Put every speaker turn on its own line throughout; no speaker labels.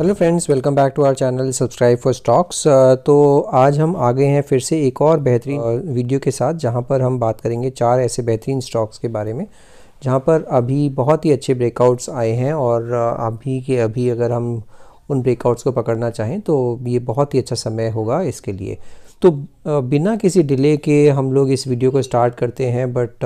Hello friends welcome back to our channel subscribe for stocks तो आज हम आ गए हैं फिर से एक और बेहतरीन वीडियो के साथ जहां पर हम बात करेंगे चार ऐसे बेहतरीन स्टॉक्स के बारे में जहां पर अभी बहुत ही अच्छे ब्रेकआउट्स आए हैं और अभी के अभी अगर हम उन ब्रेकआउट्स को पकड़ना चाहें तो ये बहुत ही अच्छा समय होगा इसके लिए तो बिना किसी डिले के हम लोग इस वीडियो को स्टार्ट करते हैं बट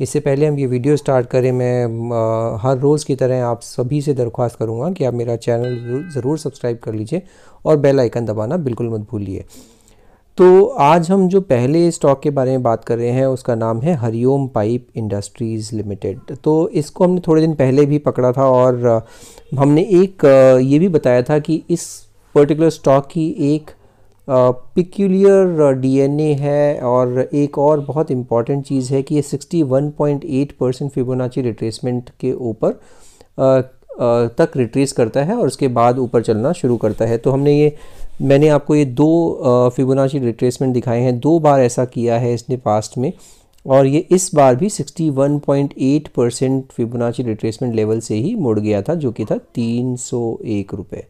इससे पहले हम ये वीडियो स्टार्ट करें मैं हर रोज़ की तरह आप सभी से दरख्वास्त करूँगा कि आप मेरा चैनल ज़रूर सब्सक्राइब कर लीजिए और बेल आइकन दबाना बिल्कुल मत भूलिए तो आज हम जो पहले स्टॉक के बारे में बात कर रहे हैं उसका नाम है हरिओम पाइप इंडस्ट्रीज़ लिमिटेड तो इसको हमने थोड़े दिन पहले भी पकड़ा था और हमने एक ये भी बताया था कि इस पर्टिकुलर स्टॉक की एक पिक्यूलियर डीएनए है और एक और बहुत इम्पॉर्टेंट चीज़ है कि ये 61.8 परसेंट फिबोनाची रिट्रेसमेंट के ऊपर तक रिट्रेस करता है और उसके बाद ऊपर चलना शुरू करता है तो हमने ये मैंने आपको ये दो फिबोनाची रिट्रेसमेंट दिखाए हैं दो बार ऐसा किया है इसने पास्ट में और ये इस बार भी 61.8 परसेंट फिबोनाची रिट्रेसमेंट लेवल से ही मुड़ गया था जो कि था तीन सौ एक रुपये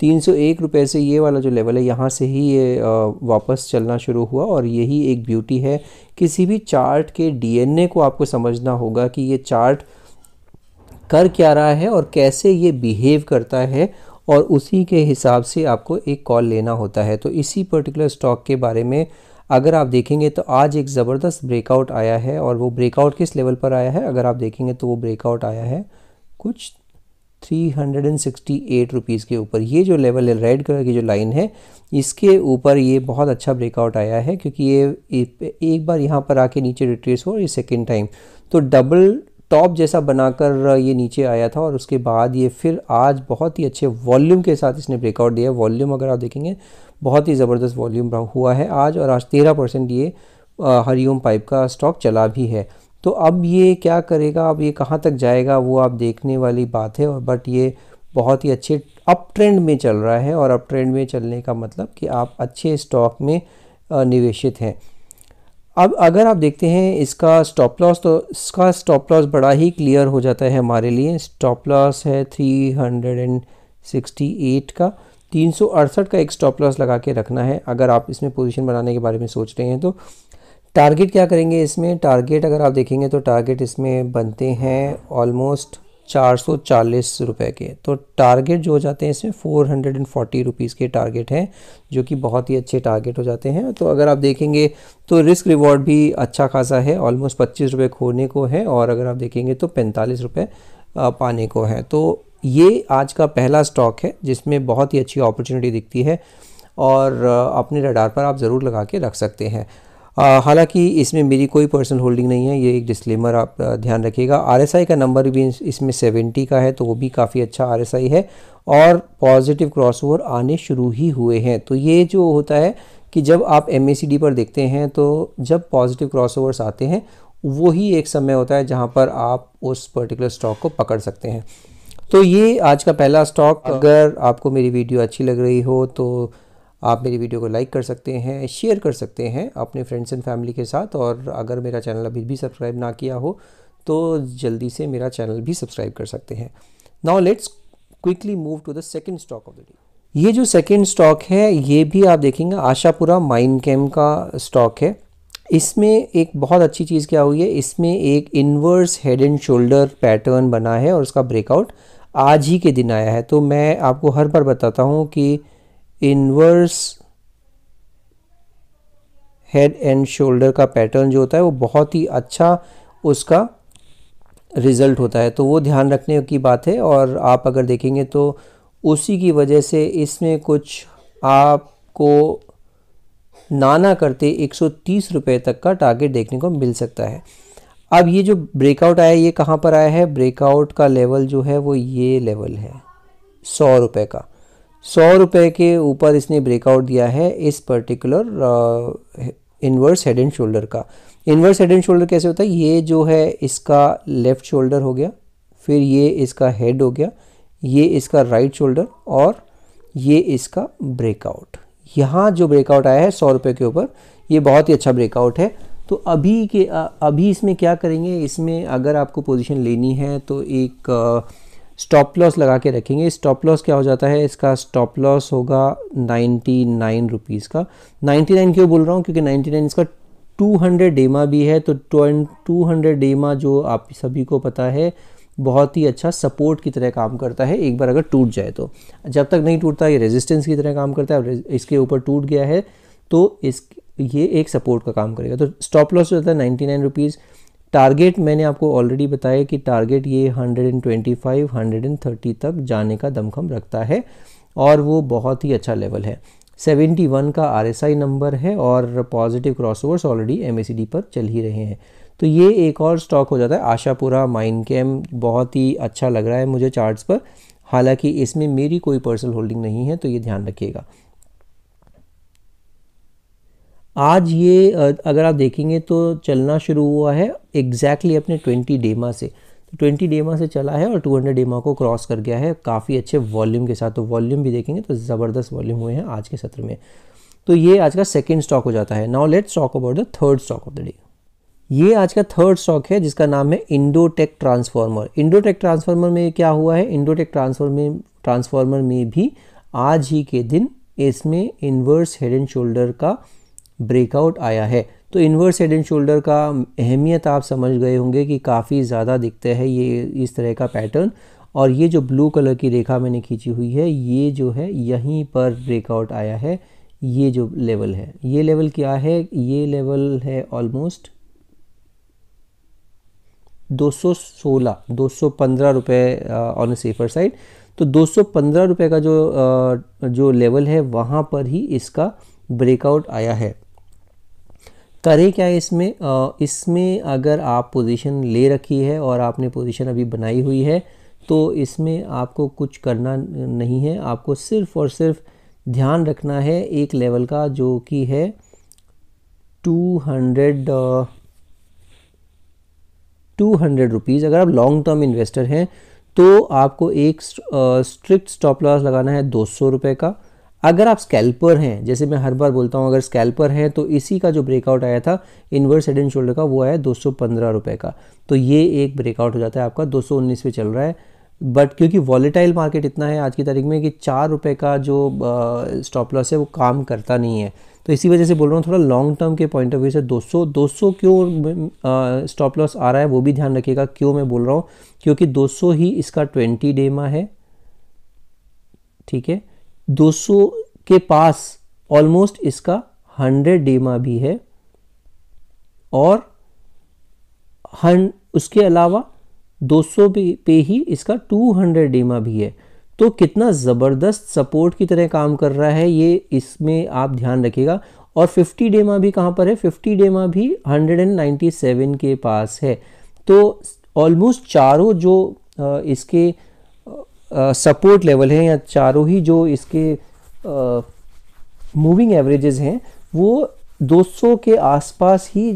तीन सौ एक रुपये से ये वाला जो लेवल है यहाँ से ही ये वापस चलना शुरू हुआ और यही एक ब्यूटी है किसी भी चार्ट के डीएनए को आपको समझना होगा कि ये चार्ट कर क्या रहा है और कैसे ये बिहेव करता है और उसी के हिसाब से आपको एक कॉल लेना होता है तो इसी पर्टिकुलर स्टॉक के बारे में अगर आप देखेंगे तो आज एक ज़बरदस्त ब्रेकआउट आया है और वो ब्रेकआउट किस लेवल पर आया है अगर आप देखेंगे तो वो ब्रेकआउट आया है कुछ three hundred and sixty eight rupees के ऊपर ये जो लेवल है रेड कलर की जो लाइन है इसके ऊपर ये बहुत अच्छा ब्रेकआउट आया है क्योंकि ये एक बार यहाँ पर आके नीचे रिट्रेस हो ये सेकेंड टाइम तो डबल टॉप जैसा बनाकर ये नीचे आया था और उसके बाद ये फिर आज बहुत ही अच्छे वॉल्यूम के साथ इसने ब्रेकआउट दिया वॉल्यूम अगर आप देखेंगे बहुत ही ज़बरदस्त वॉल्यूम हुआ है आज और आज तेरह परसेंट ये हरिओम पाइप का स्टॉक चला भी है तो अब ये क्या करेगा अब ये कहाँ तक जाएगा वो आप देखने वाली बात है और बट ये बहुत ही अच्छे अप ट्रेंड में चल रहा है और अप ट्रेंड में चलने का मतलब कि आप अच्छे स्टॉक में निवेशित हैं अब अगर आप देखते हैं इसका स्टॉप लॉस तो इसका स्टॉप लॉस बड़ा ही क्लियर हो जाता है हमारे लिए स्टॉप लॉस है 368 का तीन का एक स्टॉप लॉस लगा के रखना है अगर आप इसमें पोजीशन बनाने के बारे में सोच रहे हैं तो टारगेट क्या करेंगे इसमें टारगेट अगर आप देखेंगे तो टारगेट इसमें बनते हैं ऑलमोस्ट चार सौ चालीस रुपये के तो टारगेट जो हो जाते हैं इसमें four hundred and forty rupees के टारगेट हैं जो कि बहुत ही अच्छे टारगेट हो जाते हैं तो अगर आप देखेंगे तो रिस्क रिवॉर्ड भी अच्छा खासा है ऑलमोस्ट पच्चीस रुपये खोने को है और अगर आप देखेंगे तो पैंतालीस रुपये पाने को है तो ये आज का पहला स्टॉक है जिसमें बहुत ही अच्छी अपॉर्चुनिटी दिखती है और अपने रडार पर आप ज़रूर लगा के रख सकते हैं हालांकि इसमें मेरी कोई पर्सनल होल्डिंग नहीं है ये एक डिस्क्लेमर आप ध्यान रखिएगा आर का नंबर भी इसमें सेवेंटी का है तो वो भी काफ़ी अच्छा आर है और पॉजिटिव क्रॉसओवर आने शुरू ही हुए हैं तो ये जो होता है कि जब आप एम पर देखते हैं तो जब पॉजिटिव क्रॉसओवर्स आते हैं वही एक समय होता है जहाँ पर आप उस पर्टिकुलर स्टॉक को पकड़ सकते हैं तो ये आज का पहला स्टॉक हाँ। अगर आपको मेरी वीडियो अच्छी लग रही हो तो आप मेरी वीडियो को लाइक कर सकते हैं शेयर कर सकते हैं अपने फ्रेंड्स एंड फैमिली के साथ और अगर मेरा चैनल अभी भी सब्सक्राइब ना किया हो तो जल्दी से मेरा चैनल भी सब्सक्राइब कर सकते हैं now let's quickly move to the second stock of the day ये जो सेकेंड स्टॉक है ये भी आप देखेंगे आशापुरा माइन कैम का स्टॉक है इसमें एक बहुत अच्छी चीज़ क्या हुई है इसमें एक inverse head and shoulder pattern बना है और उसका ब्रेकआउट आज ही के दिन आया है तो मैं आपको हर बार बताता हूँ कि इनवर्स हेड एंड शोल्डर का पैटर्न जो होता है वो बहुत ही अच्छा उसका रिज़ल्ट होता है तो वो ध्यान रखने की बात है और आप अगर देखेंगे तो उसी की वजह से इसमें कुछ आपको नाना करते 130 रुपए तक का टारगेट देखने को मिल सकता है अब ये जो ब्रेकआउट आया ये कहाँ पर आया है ब्रेकआउट का लेवल जो है वो ये लेवल है सौ रुपये का सौ रुपये के ऊपर इसने ब्रेकआउट दिया है इस particular inverse head and shoulder का इन्वर्स हेड एंड शोल्डर कैसे होता है ये जो है इसका लेफ्ट शोल्डर हो गया फिर ये इसका हेड हो गया ये इसका राइट right शोल्डर और ये इसका ब्रेकआउट यहाँ जो ब्रेकआउट आया है सौ रुपये के ऊपर ये बहुत ही अच्छा ब्रेकआउट है तो अभी के अभी इसमें क्या करेंगे इसमें अगर आपको पोजीशन लेनी है तो एक uh, स्टॉप लॉस लगा के रखेंगे स्टॉप लॉस क्या हो जाता है इसका स्टॉप लॉस होगा नाइन्टी नाइन रुपीज़ का नाइन्टी नाइन क्यों बोल रहा हूँ क्योंकि नाइन्टी नाइन इसका टू हंड्रेड डेमा भी है तो ट्वेंट टू हंड्रेड डेमा जो आप सभी को पता है बहुत ही अच्छा सपोर्ट की तरह काम करता है एक बार अगर टूट जाए तो जब तक नहीं टूटता ये रेजिस्टेंस की तरह काम करता है इसके ऊपर टूट गया है तो इस ये एक सपोर्ट का काम करेगा तो स्टॉप लॉस जो होता है नाइन्टी नाइन रुपीज़ टारगेट मैंने आपको ऑलरेडी बताया कि टारगेट ये 125 130 तक जाने का दमखम रखता है और वो बहुत ही अच्छा लेवल है 71 का आरएसआई नंबर है और पॉजिटिव क्रॉसओवर्स ऑलरेडी एमएसीडी पर चल ही रहे हैं तो ये एक और स्टॉक हो जाता है आशापुरा माइन कैम बहुत ही अच्छा लग रहा है मुझे चार्ट्स पर हालांकि इसमें मेरी कोई पर्सनल होल्डिंग नहीं है तो ये ध्यान रखिएगा आज ये अगर आप देखेंगे तो चलना शुरू हुआ है एग्जैक्टली exactly अपने ट्वेंटी डेमा से तो ट्वेंटी डेमा से चला है और टू हंड्रेड डेमा को क्रॉस कर गया है काफ़ी अच्छे वॉल्यूम के साथ तो वॉल्यूम भी देखेंगे तो ज़बरदस्त वॉल्यूम हुए हैं आज के सत्र में तो ये आज का सेकेंड स्टॉक हो जाता है now let's talk about the third stock of the day ये आज का थर्ड स्टॉक है जिसका नाम है इंडोटेक ट्रांसफार्मर इंडोटेक ट्रांसफार्मर में क्या हुआ है इंडोटेक ट्रांसफार्मर ट्रांसफार्मर में भी आज ही के दिन इसमें इन्वर्स हेड एंड शोल्डर का ब्रेकआउट आया है तो इन्वर्स हेड एंड शोल्डर का अहमियत आप समझ गए होंगे कि काफ़ी ज़्यादा दिखते हैं ये इस तरह का पैटर्न और ये जो ब्लू कलर की रेखा मैंने खींची हुई है ये जो है यहीं पर ब्रेकआउट आया है ये जो लेवल है ये लेवल क्या है ये लेवल है ऑलमोस्ट 216 रुपए ऑन अ सेफर साइड तो 215 रुपए का जो आ, जो लेवल है वहाँ पर ही इसका ब्रेकआउट आया है करें क्या इसमें इसमें अगर आप पोजीशन ले रखी है और आपने पोजीशन अभी बनाई हुई है तो इसमें आपको कुछ करना नहीं है आपको सिर्फ और सिर्फ ध्यान रखना है एक लेवल का जो कि है 200 टू हंड्रेड रुपीज़ अगर आप लॉन्ग टर्म इन्वेस्टर हैं तो आपको एक स्ट्रिक्ट स्टॉप लॉस लगाना है दो सौ रुपये का अगर आप स्कैल्पर हैं जैसे मैं हर बार बोलता हूँ अगर स्कैल्पर हैं तो इसी का जो ब्रेकआउट आया था इनवर्स हेड एंड शोल्डर का वो आया दो सौ का तो ये एक ब्रेकआउट हो जाता है आपका दो पे चल रहा है बट क्योंकि वॉलेटाइल मार्केट इतना है आज की तारीख में कि चार रुपये का जो स्टॉप लॉस है वो काम करता नहीं है तो इसी वजह से बोल रहा हूँ थोड़ा लॉन्ग टर्म के पॉइंट ऑफ व्यू से 200 200 क्यों स्टॉप लॉस आ रहा है वो भी ध्यान रखिएगा क्यों मैं बोल रहा हूँ क्योंकि 200 ही इसका 20 डे मा है ठीक है 200 के पास ऑलमोस्ट इसका 100 डेमा भी है और हन उसके अलावा 200 पे ही इसका 200 डेमा भी है तो कितना ज़बरदस्त सपोर्ट की तरह काम कर रहा है ये इसमें आप ध्यान रखिएगा और 50 डेमा भी कहाँ पर है 50 डेमा भी 197 के पास है तो ऑलमोस्ट चारों जो इसके सपोर्ट लेवल है या चारों ही जो इसके मूविंग एवरेजेस हैं वो 200 के आसपास ही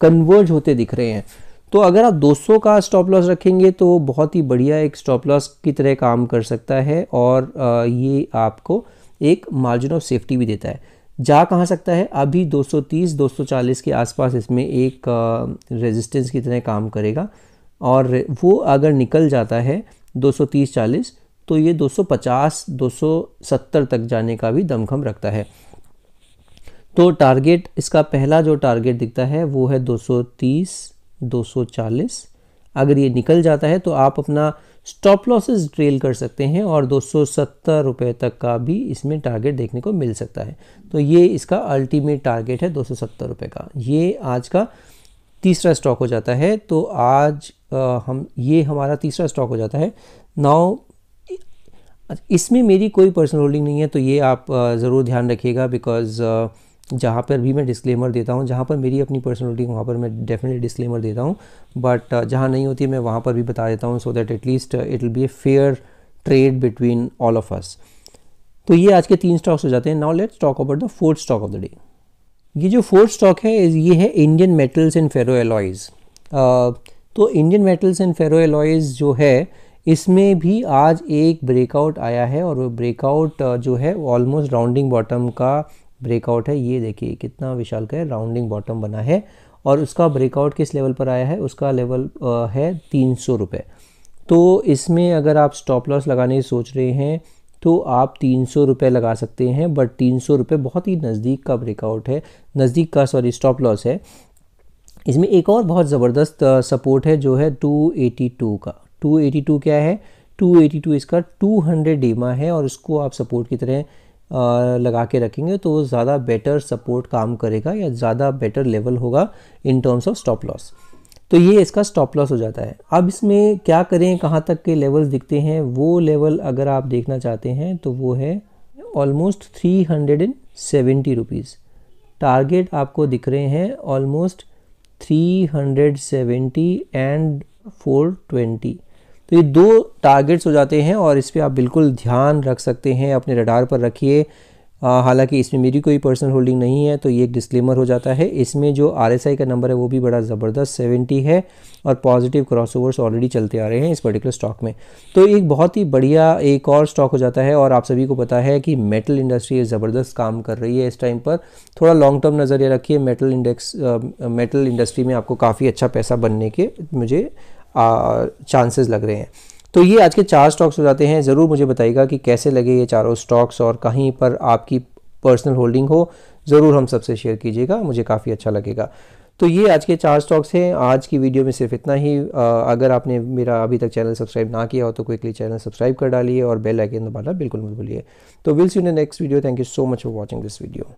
कन्वर्ज होते दिख रहे हैं तो अगर आप 200 का स्टॉप लॉस रखेंगे तो बहुत ही बढ़िया एक स्टॉप लॉस की तरह काम कर सकता है और ये आपको एक मार्जिन ऑफ सेफ्टी भी देता है जा कहाँ सकता है अभी 230 240 के आसपास इसमें एक रेजिस्टेंस की तरह काम करेगा और वो अगर निकल जाता है 230-40 तो ये 250-270 तक जाने का भी दमखम रखता है तो टारगेट इसका पहला जो टारगेट दिखता है वो है 230 240 अगर ये निकल जाता है तो आप अपना स्टॉप लॉसेस ट्रेल कर सकते हैं और दो रुपए तक का भी इसमें टारगेट देखने को मिल सकता है तो ये इसका अल्टीमेट टारगेट है दो रुपए का ये आज का तीसरा स्टॉक हो जाता है तो आज आ, हम ये हमारा तीसरा स्टॉक हो जाता है नाउ इसमें मेरी कोई पर्सनल होल्डिंग नहीं है तो ये आप ज़रूर ध्यान रखिएगा बिकॉज़ जहाँ पर भी मैं डिस्क्लेमर देता हूँ जहाँ पर मेरी अपनी पर्सनल होल्डिंग वहाँ पर मैं डेफिनेटली डिस्क्लेमर देता हूँ बट जहाँ नहीं होती मैं वहाँ पर भी बता देता हूँ so that at least it will be a fair trade between all of us तो ये आज के तीन स्टॉक्स हो जाते हैं now let's talk about the fourth stock of the day ये जो फोर्थ स्टॉक है ये है Indian metals and ferro alloys तो Indian metals and ferro alloys जो है इसमें भी आज एक ब्रेकआउट आया है और वो ब्रेकआउट uh, जो है ऑलमोस्ट राउंडिंग बॉटम का ब्रेकआउट है ये देखिए कितना विशाल का राउंडिंग बॉटम बना है और उसका ब्रेकआउट किस लेवल पर आया है उसका लेवल uh, है तीन सौ रुपये तो इसमें अगर आप स्टॉप लॉस लगाने सोच रहे हैं तो आप तीन सौ रुपये लगा सकते हैं बट तीन सौ रुपये बहुत ही नज़दीक का ब्रेकआउट है नज़दीक का सॉरी स्टॉप लॉस है इसमें एक और बहुत ज़बरदस्त सपोर्ट है जो है 282 का 282 क्या है 282 इसका 200 डीमा है और उसको आप सपोर्ट की तरह लगा के रखेंगे तो ज़्यादा बेटर सपोर्ट काम करेगा या ज़्यादा बेटर लेवल होगा in terms of stop loss तो ये इसका स्टॉप लॉस हो जाता है अब इसमें क्या करें कहाँ तक के लेवल्स दिखते हैं वो लेवल अगर आप देखना चाहते हैं तो वो है almost three hundred and seventy rupees target आपको दिख रहे हैं almost three hundred seventy and four twenty तो ये दो टारगेट्स हो जाते हैं और इस पर आप बिल्कुल ध्यान रख सकते हैं अपने रडार पर रखिए हालांकि इसमें मेरी कोई पर्सनल होल्डिंग नहीं है तो ये एक डिस्क्लेमर हो जाता है इसमें जो आर का नंबर है वो भी बड़ा ज़बरदस्त सेवेंटी है और पॉजिटिव क्रॉसओवर्स ऑलरेडी चलते आ रहे हैं इस पर्टिकुलर स्टॉक में तो एक बहुत ही बढ़िया एक और स्टॉक हो जाता है और आप सभी को पता है कि मेटल इंडस्ट्री ज़बरदस्त काम कर रही है इस टाइम पर थोड़ा लॉन्ग टर्म नज़रिया रखिए मेटल इंडेक्स मेटल इंडस्ट्री में आपको काफ़ी अच्छा पैसा बनने के मुझे चांसेस लग रहे हैं तो ये आज के चार स्टॉक्स हो जाते हैं ज़रूर मुझे बताइएगा कि कैसे लगे ये चारों स्टॉक्स और कहीं पर आपकी पर्सनल होल्डिंग हो ज़रूर हम सबसे शेयर कीजिएगा मुझे काफ़ी अच्छा लगेगा तो ये आज के चार स्टॉक्स हैं आज की वीडियो में सिर्फ इतना ही अगर आपने मेरा अभी तक चैनल सब्सक्राइब ना किया हो तो क्विकली चैनल सब्सक्राइब कर डालिए और बेल आइकन दबाना बिल्कुल मत भूलिए तो will see in next video thank you so much for watching this video